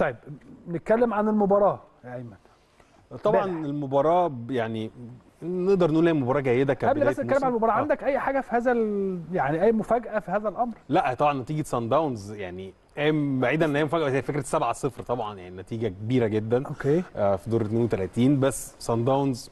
طيب نتكلم عن المباراه يا ايمن طبعا بقى. المباراه يعني نقدر نقول هي مباراه جيده كبدايه قبل بس نتكلم عن المباراه آه. عندك اي حاجه في هذا يعني اي مفاجاه في هذا الامر لا طبعا نتيجه سان داونز يعني بعيدا ان هي مفاجاه هي فكره 7 0 طبعا يعني نتيجه كبيره جدا اوكي آه في دور 32 بس سان داونز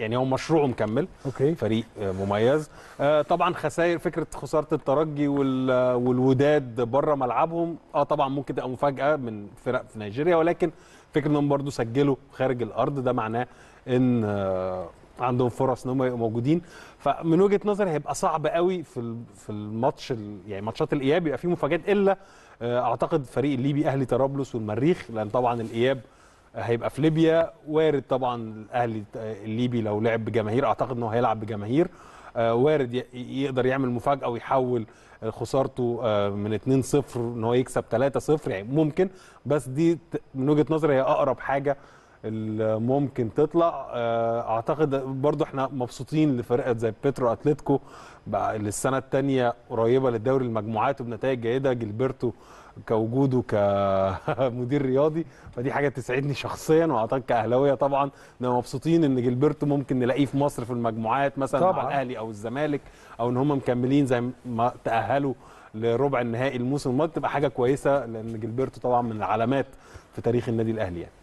يعني هو مشروعه مكمل أوكي. فريق مميز آه، طبعا خسائر فكره خساره الترجي والوداد بره ملعبهم اه طبعا ممكن تبقى مفاجاه من فرق في نيجيريا ولكن فكره انهم برضو سجلوا خارج الارض ده معناه ان آه، عندهم فرص ان هم يبقوا موجودين فمن وجهه نظري هيبقى صعب قوي في في الماتش يعني ماتشات الاياب يبقى فيه مفاجات الا آه، اعتقد فريق الليبي اهلي طرابلس والمريخ لان طبعا الاياب هيبقى في ليبيا وارد طبعا الاهلي الليبي لو لعب بجماهير اعتقد انه هيلعب بجماهير آه، وارد يقدر يعمل مفاجاه ويحول خسارته آه، من 2-0 ان هو يكسب 3-0 يعني ممكن بس دي من وجهه نظري هي اقرب حاجه ممكن تطلع آه، اعتقد برضو احنا مبسوطين لفرقه زي بيترو اتلتيكو للسنه الثانيه قريبه للدوري المجموعات وبنتائج جيده جيلبرتو كوجوده كمدير رياضي فدي حاجه تسعدني شخصيا واعتقد كاهلاويه طبعا ان مبسوطين ان جيلبرتو ممكن نلاقيه في مصر في المجموعات مثلا طبعا. مع الاهلي او الزمالك او ان هم مكملين زي ما تاهلوا لربع النهائي الموسم الماضي تبقى حاجه كويسه لان جيلبرتو طبعا من العلامات في تاريخ النادي الاهلي يعني.